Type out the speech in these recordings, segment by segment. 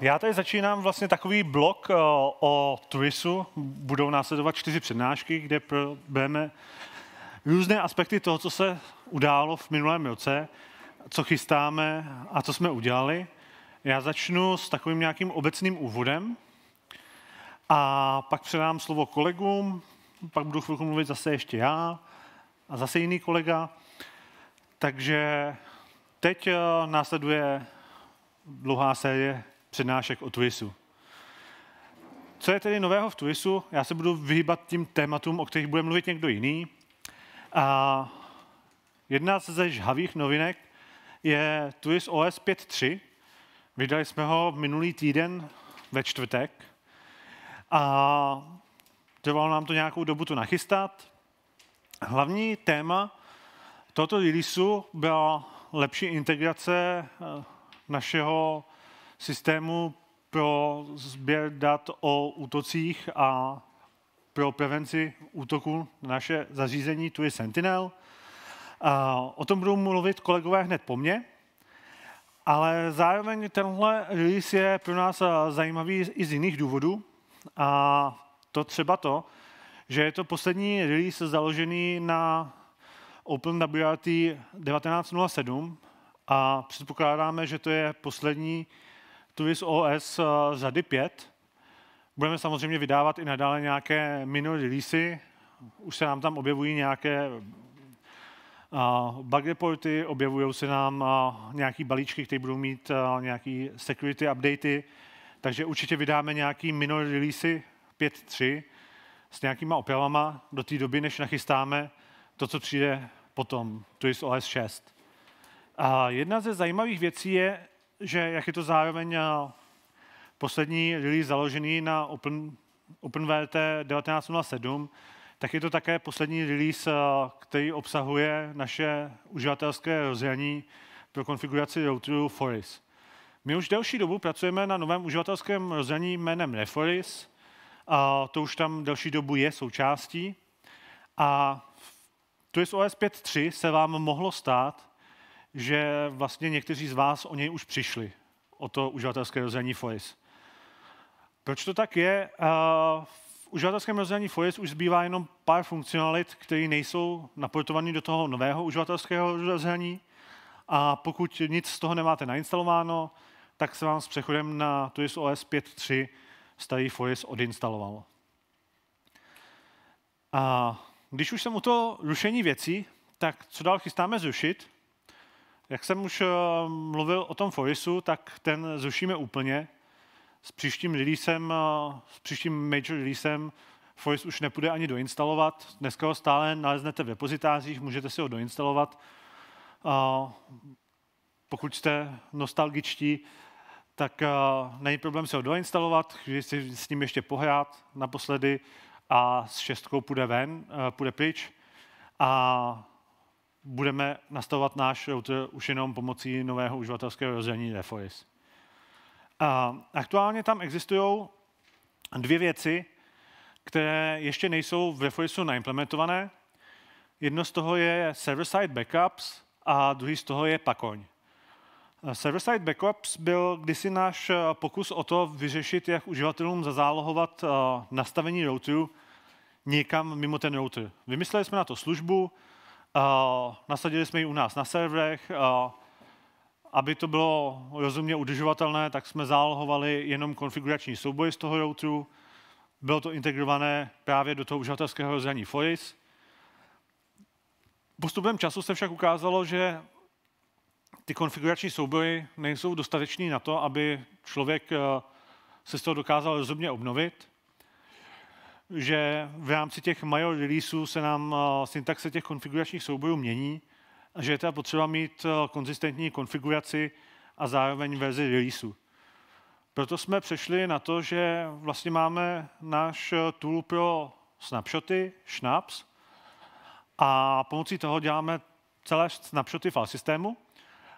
Já tady začínám vlastně takový blok eh, o, TWISu. Budou následovat čtyři přednášky, kde budeme různé aspekty toho, co se událo v minulém roce, co chystáme a co jsme udělali. Já začnu s takovým nějakým obecným úvodem a pak předám slovo kolegům, pak budu chvilku mluvit zase ještě já a zase jiný kolega. Takže teď eh, následuje dlouhá série přednášek o TWISu. Co je tedy nového v TWISu? Já se budu vyhýbat tím tématům, o kterých bude mluvit někdo jiný. A jedna ze žhavých novinek je TWIS OS 5.3. Vydali jsme ho minulý týden ve čtvrtek. A trvalo nám to nějakou dobu to nachystat. Hlavní téma tohoto releaseu byla lepší integrace eh, našeho systému pro sběr dat o útocích a pro prevenci útoku na naše zařízení, tu je Sentinel. O tom budou mluvit kolegové hned po mně, ale zároveň tenhle release je pro nás zajímavý i z jiných důvodů. A to třeba to, že je to poslední release založený na OpenWRT 1907 a předpokládáme, že to je poslední Twist OS eh, řady 5. Budeme samozřejmě vydávat i nadále nějaké minor releasy. Už se nám tam objevují nějaké eh, bug reporty, objevují se nám eh, nějaké balíčky, které budou mít nějaké security updaty, takže určitě vydáme nějaké minor releasy 5.3 s nějakýma opravama do té doby, než nachystáme to, co přijde potom, to je OS 6. A jedna ze zajímavých věcí je, že jak je to zároveň eh, poslední release založený na Open, OpenVT 1907, tak je to také poslední release, eh, který obsahuje naše uživatelské rozhraní pro konfiguraci routeru Foris. My už delší dobu pracujeme na novém uživatelském rozhraní jménem Reforis, a to už tam delší dobu je součástí. A tu je OS 5.3 se vám mohlo stát, že vlastně někteří z vás o něj už přišli, o to uživatelské rozhraní FOIS. Proč to tak je? Eh, v uživatelském rozhraní FOIS už zbývá jenom pár funkcionalit, které nejsou naportované do toho nového uživatelského rozhraní. A pokud nic z toho nemáte nainstalováno, tak se vám s přechodem na TUIS OS 5.3 starý FOIS odinstaloval. A eh, když už jsem u toho rušení věcí, tak co dál chystáme zrušit? Jak jsem už eh, mluvil o tom Foisu, tak ten zrušíme úplně. S příštím releasem, eh, s příštím major releasem Fois už nepůjde ani doinstalovat. Dneska ho stále naleznete v depozitářích, můžete si ho doinstalovat. Pokud jste nostalgičtí, tak eh, není problém si ho doinstalovat, chvíli si s ním ještě pohrát naposledy a s šestkou půjde ven, půjde pryč. A budeme nastavovat náš router už jenom pomocí nového uživatelského rozdělení DFOIS. A aktuálně tam existují dvě věci, které ještě nejsou v DFOISu naimplementované. Jedno z toho je server-side backups a druhý z toho je pakoň. Server-side backups byl kdysi náš pokus o to vyřešit, jak uživatelům zazálohovat eh, nastavení routeru někam mimo ten router. Vymysleli jsme na to službu, nasadili jsme ji u nás na serverech, aby to bylo rozumně udržovatelné, tak jsme zálohovali jenom konfigurační souboj z toho routeru. Bylo to integrované právě do toho uživatelského rozhraní FORIS. Postupem času se však ukázalo, že ty konfigurační souboje nejsou dostateční na to, aby člověk eh, se z toho dokázal rozumně obnovit že v rámci těch major releaseů se nám eh, syntaxe těch konfiguračních soubojů mění že je teda potřeba mít eh, konzistentní konfiguraci a zároveň verzi releaseů. Proto jsme přešli na to, že vlastně máme náš eh, tool pro snapshoty, Schnaps, a pomocí toho děláme celé snapshoty file systému.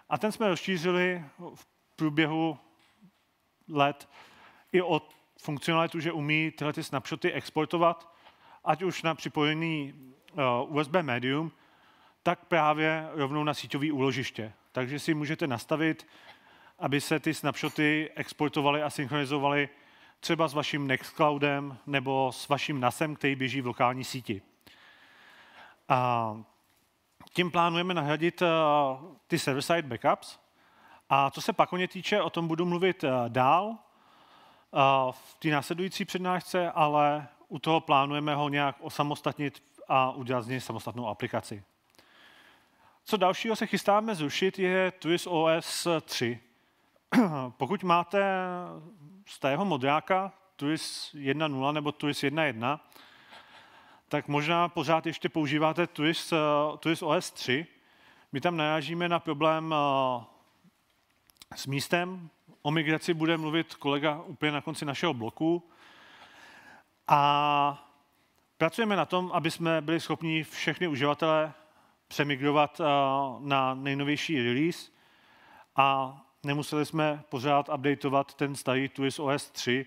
A ten jsme rozšířili v průběhu let i o funkcionalitu, že umí tyhle ty snapshoty exportovat, ať už na připojený eh, USB médium, tak právě rovnou na síťový úložiště. Takže si můžete nastavit, aby se ty snapshoty exportovaly a synchronizovaly třeba s vaším Nextcloudem nebo s vaším NASem, který běží v lokální síti. A tím plánujeme nahradit eh, ty server-side backups. A co se pak o ně týče, o tom budu mluvit eh, dál, v té následující přednášce, ale u toho plánujeme ho nějak osamostatnit a udělat z něj samostatnou aplikaci. Co dalšího se chystáme zrušit, je Twist OS 3. Pokud máte z tého modráka Twist 1.0 nebo Twist 1.1, tak možná pořád ještě používáte Twist, Twist OS 3. My tam narážíme na problém eh, s místem, O migraci bude mluvit kolega úplně na konci našeho bloku. A pracujeme na tom, aby jsme byli schopni všechny uživatele přemigrovat eh, na nejnovější release a nemuseli jsme pořád updateovat ten starý TUIS OS 3,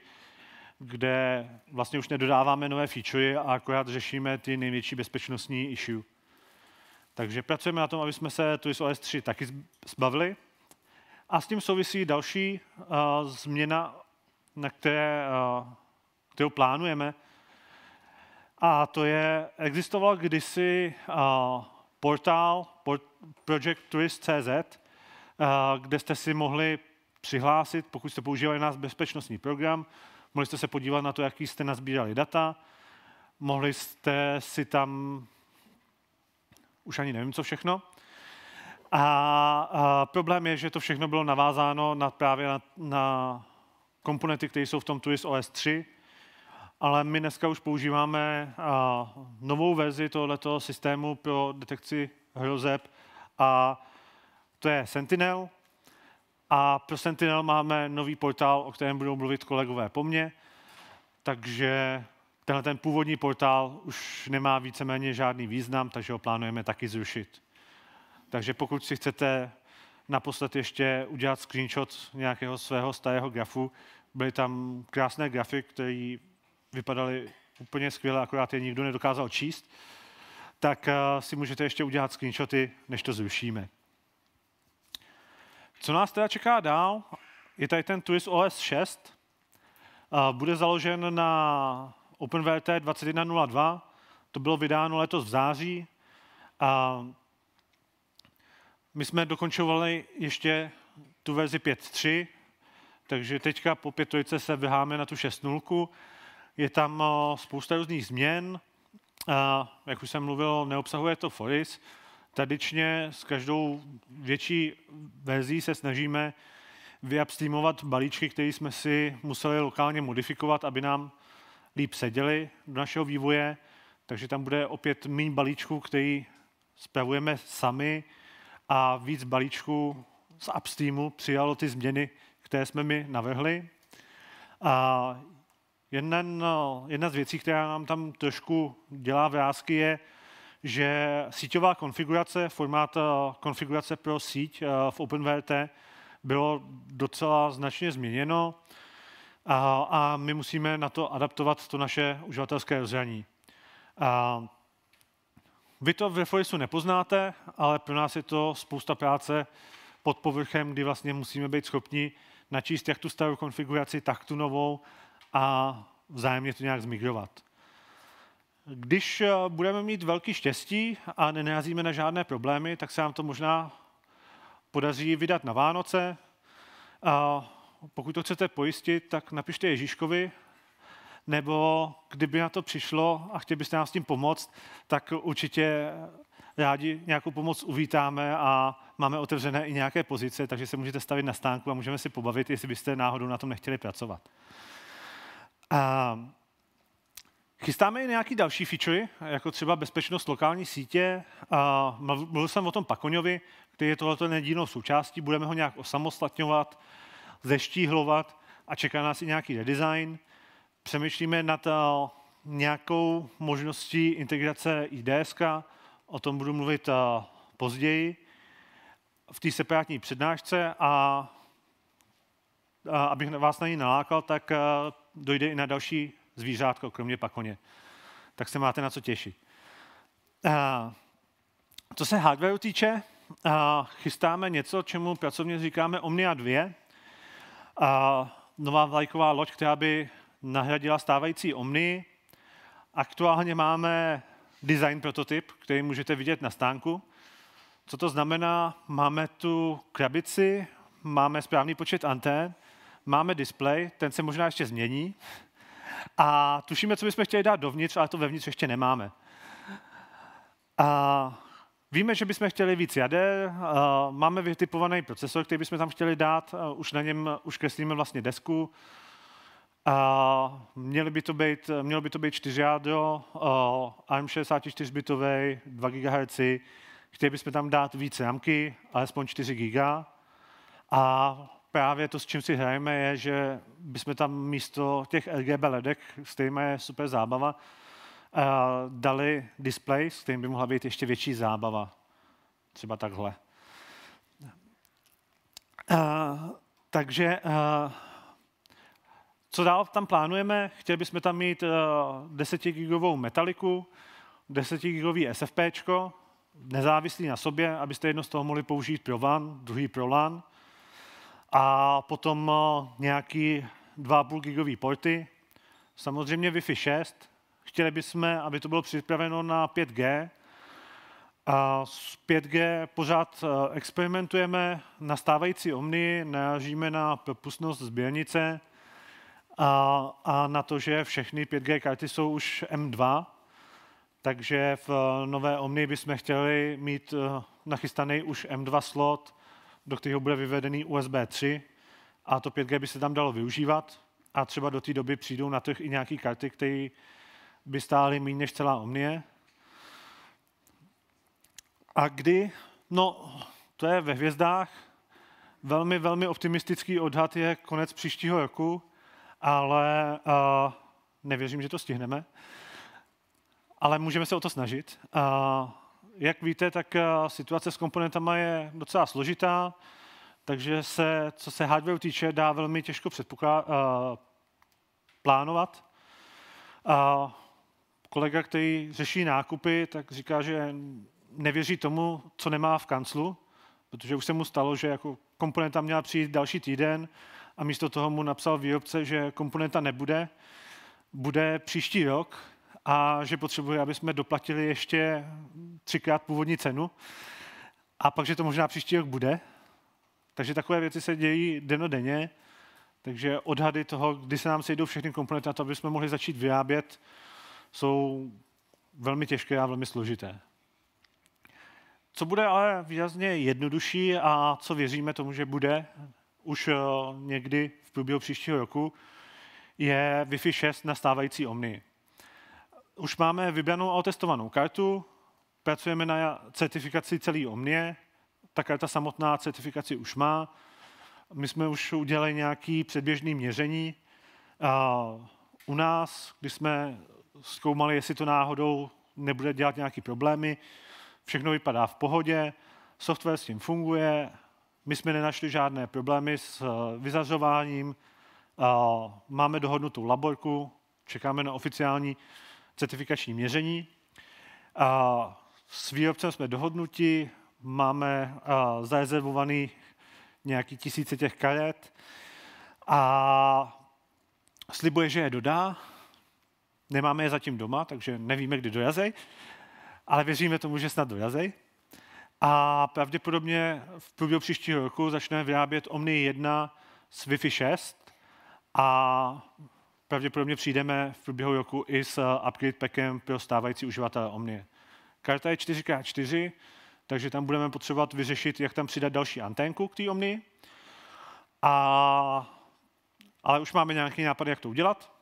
kde vlastně už nedodáváme nové featurey a akorát řešíme ty největší bezpečnostní issue. Takže pracujeme na tom, aby jsme se TUIS OS 3 taky zbavili, a s tím souvisí další uh, změna, na které, uh, kterou plánujeme. A to je, existoval kdysi uh, portál port, projecttourist.cz, uh, kde jste si mohli přihlásit, pokud jste používali nás bezpečnostní program, mohli jste se podívat na to, jaký jste nazbírali data, mohli jste si tam, už ani nevím, co všechno, a, a problém je, že to všechno bylo navázáno na, právě na, na komponenty, které jsou v tom Twist OS 3, ale my dneska už používáme a, novou verzi tohoto systému pro detekci hrozeb a to je Sentinel. A pro Sentinel máme nový portál, o kterém budou mluvit kolegové po mně, takže tenhle ten původní portál už nemá víceméně žádný význam, takže ho plánujeme taky zrušit. Takže pokud si chcete naposled ještě udělat screenshot nějakého svého starého grafu, byly tam krásné grafy, které vypadaly úplně skvěle, akorát je nikdo nedokázal číst, tak eh, si můžete ještě udělat screenshoty, než to zrušíme. Co nás teda čeká dál? Je tady ten Twist OS 6. Eh, bude založen na OpenVRT 21.02. To bylo vydáno letos v září. My jsme dokončovali ještě tu verzi 5.3, takže teďka po pětojice se vyháme na tu 6.0. Je tam eh, spousta různých změn. Eh, jak už jsem mluvil, neobsahuje to FORIS. Tradičně s každou větší verzí se snažíme vyupstreamovat balíčky, které jsme si museli lokálně modifikovat, aby nám líp seděly do našeho vývoje. Takže tam bude opět méně balíčků, který spravujeme sami, a víc balíčků z upstreamu přijalo ty změny, které jsme mi navrhli. A jeden, no, jedna z věcí, která nám tam trošku dělá vrázky, je, že síťová konfigurace, formát eh, konfigurace pro síť eh, v OpenVRT bylo docela značně změněno a, my musíme na to adaptovat to naše uživatelské rozhraní. Vy to v Reforisu nepoznáte, ale pro nás je to spousta práce pod povrchem, kdy vlastně musíme být schopni načíst jak tu starou konfiguraci, tak tu novou a vzájemně to nějak zmigrovat. Když eh, budeme mít velký štěstí a nenarazíme na žádné problémy, tak se nám to možná podaří vydat na Vánoce. A pokud to chcete pojistit, tak napište Ježíškovi nebo kdyby na to přišlo a chtěli byste nám s tím pomoct, tak určitě rádi nějakou pomoc uvítáme a máme otevřené i nějaké pozice, takže se můžete stavit na stánku a můžeme si pobavit, jestli byste náhodou na tom nechtěli pracovat. A chystáme i nějaký další feature, jako třeba bezpečnost lokální sítě. A mluvil jsem o tom Pakoňovi, který je tohleto nedílnou součástí. Budeme ho nějak osamostatňovat, zeštíhlovat a čeká nás i nějaký redesign. Přemýšlíme nad eh, nějakou možností integrace IDS, o tom budu mluvit eh, později v té separátní přednášce a, eh, abych vás na ní nalákal, tak dojde i na další zvířátko, kromě pakoně. Tak se máte na co těšit. co se hardwareu týče, chystáme něco, čemu pracovně říkáme Omnia 2, a, nová vlajková loď, která by nahradila stávající Omni. Aktuálně máme design prototyp, který můžete vidět na stánku. Co to znamená? Máme tu krabici, máme správný počet antén, máme display, ten se možná ještě změní a tušíme, co bychom chtěli dát dovnitř, ale to vevnitř ještě nemáme. A víme, že bychom chtěli víc jader, máme vytipovaný procesor, který bychom tam chtěli dát, už na něm už kreslíme vlastně desku, a měly by to být, mělo by to být čtyři jádro, am 64 bitový, 2 GHz, chtěli bychom tam dát více jamky, alespoň 4 GB. A právě to, s čím si hrajeme, je, že bychom tam místo těch RGB ledek, s kterými je super zábava, eh, dali display, s kterým by mohla být ještě větší zábava. Třeba takhle. Eh, takže eh, co dál tam plánujeme? Chtěli bychom tam mít uh, eh, 10-gigovou metaliku, 10-gigový SFP, nezávislý na sobě, abyste jedno z toho mohli použít pro LAN, druhý pro LAN. A potom uh, nějaký 2,5 gigový porty, samozřejmě Wi-Fi 6. Chtěli bychom, aby to bylo připraveno na 5G. A s 5G pořád eh, experimentujeme. Na stávající Omni narážíme na propustnost sběrnice, a, a na to, že všechny 5G karty jsou už M2, takže v eh, nové Omni bychom chtěli mít eh, nachystaný už M2 slot, do kterého bude vyvedený USB 3 a to 5G by se tam dalo využívat a třeba do té doby přijdou na trh i nějaké karty, které by stály méně než celá Omnie. A kdy? No, to je ve hvězdách. Velmi, velmi optimistický odhad je konec příštího roku ale uh, nevěřím, že to stihneme. Ale můžeme se o to snažit. Uh, jak víte, tak uh, situace s komponentama je docela složitá, takže se, co se hardware týče, dá velmi těžko předpokládat, uh, plánovat. Uh, kolega, který řeší nákupy, tak říká, že nevěří tomu, co nemá v kanclu, protože už se mu stalo, že jako komponenta měla přijít další týden a místo toho mu napsal výrobce, že komponenta nebude, bude příští rok a že potřebuje, aby jsme doplatili ještě třikrát původní cenu a pak, že to možná příští rok bude. Takže takové věci se dějí denodenně, takže odhady toho, kdy se nám sejdou všechny komponenty na to, aby jsme mohli začít vyrábět, jsou velmi těžké a velmi složité. Co bude ale výrazně jednodušší a co věříme tomu, že bude už eh, někdy v průběhu příštího roku, je Wi-Fi 6 na stávající Omni. Už máme vybranou a otestovanou kartu, pracujeme na certifikaci celý Omnie, ta karta samotná certifikaci už má, my jsme už udělali nějaké předběžné měření. U nás, když jsme zkoumali, jestli to náhodou nebude dělat nějaké problémy, všechno vypadá v pohodě, software s tím funguje, my jsme nenašli žádné problémy s eh, vyzařováním, máme dohodnutou laborku, čekáme na oficiální certifikační měření. S výrobcem jsme dohodnuti, máme zarezervovaný nějaký tisíce těch karet a slibuje, že je dodá. Nemáme je zatím doma, takže nevíme, kdy dojazej, ale věříme tomu, že snad dojazej a pravděpodobně v průběhu příštího roku začne vyrábět Omni 1 s Wi-Fi 6 a pravděpodobně přijdeme v průběhu roku i s upgrade packem pro stávající uživatele Omni. Karta je 4x4, takže tam budeme potřebovat vyřešit, jak tam přidat další anténku k té Omni. A, ale už máme nějaký nápad, jak to udělat.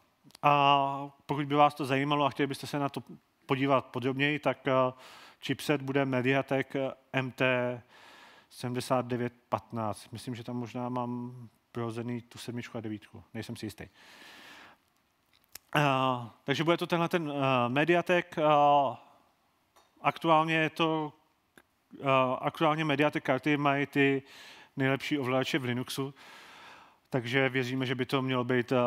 A pokud by vás to zajímalo a chtěli byste se na to podívat podrobněji, tak uh, chipset bude Mediatek eh, MT 7915. Myslím, že tam možná mám prohozený tu sedmičku a devítku. Nejsem si jistý. Uh, takže bude to tenhle ten uh, Mediatek. Uh, aktuálně je to, uh, aktuálně Mediatek karty mají ty nejlepší ovladače v Linuxu, takže věříme, že by to mělo být uh,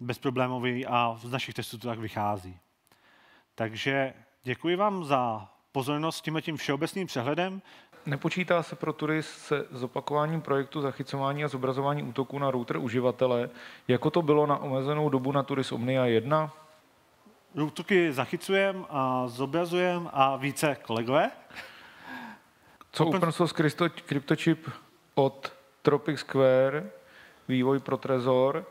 bezproblémový a z našich testů to tak vychází. Takže Děkuji vám za pozornost tímhle tím všeobecným přehledem. Nepočítá se pro turist se zopakováním projektu zachycování a zobrazování útoku na router uživatele, jako to bylo na omezenou dobu na Turis Omnia 1? Útoky zachycujeme a zobrazujeme a více kolegové. Co Open, open source crypto, CryptoChip od Tropic Square, vývoj pro Trezor,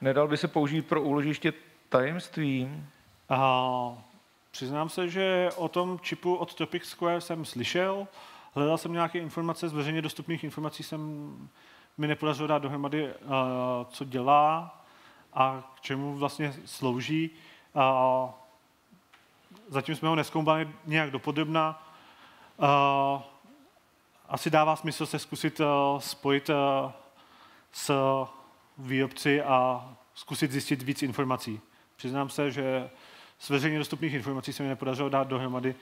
nedal by se použít pro úložiště tajemství? Aha. Přiznám se, že o tom čipu od Topic Square jsem slyšel, hledal jsem nějaké informace, z veřejně dostupných informací jsem mi nepodařilo dát dohromady, eh, co dělá a k čemu vlastně slouží. Zatím jsme ho neskoumali nějak dopodobná. Eh, asi dává smysl se zkusit eh, spojit s výrobci a zkusit zjistit víc informací. Přiznám se, že z veřejně dostupných informací se mi nepodařilo dát dohromady,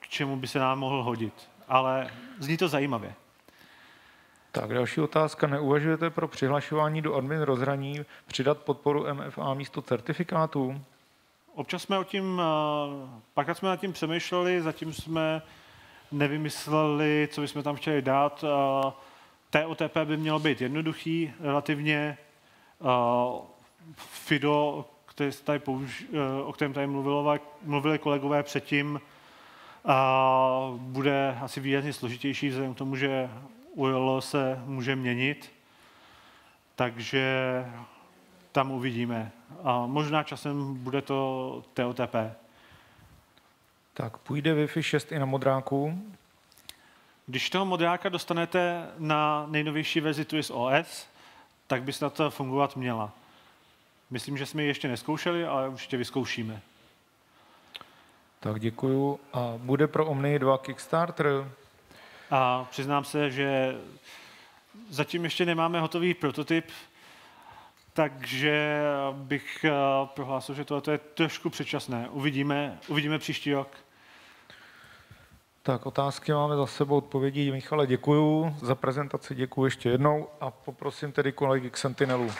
k čemu by se nám mohl hodit. Ale zní to zajímavě. Tak, další otázka. Neuvažujete pro přihlašování do admin rozhraní přidat podporu MFA místo certifikátů? Občas jsme o tím, eh, pak jsme nad tím přemýšleli, zatím jsme nevymysleli, co bychom tam chtěli dát. Eh, TOTP by mělo být jednoduchý relativně. Eh, FIDO který tady použ- eh, o kterém tady mluvilo, mluvili kolegové předtím, a bude asi výrazně složitější vzhledem k tomu, že URL se může měnit, takže tam uvidíme. A možná časem bude to TOTP. Tak půjde Wi-Fi 6 i na modráku? Když toho modráka dostanete na nejnovější verzi tu OS, tak by snad to fungovat měla. Myslím, že jsme ji ještě neskoušeli, ale určitě vyzkoušíme. Tak děkuju. A bude pro Omni 2 Kickstarter? A přiznám se, že zatím ještě nemáme hotový prototyp, takže bych eh, prohlásil, že tohle je trošku předčasné. Uvidíme, uvidíme příští rok. Tak otázky máme za sebou, odpovědi. Michale, děkuju za prezentaci, děkuju ještě jednou a poprosím tedy kolegy k Sentinelu.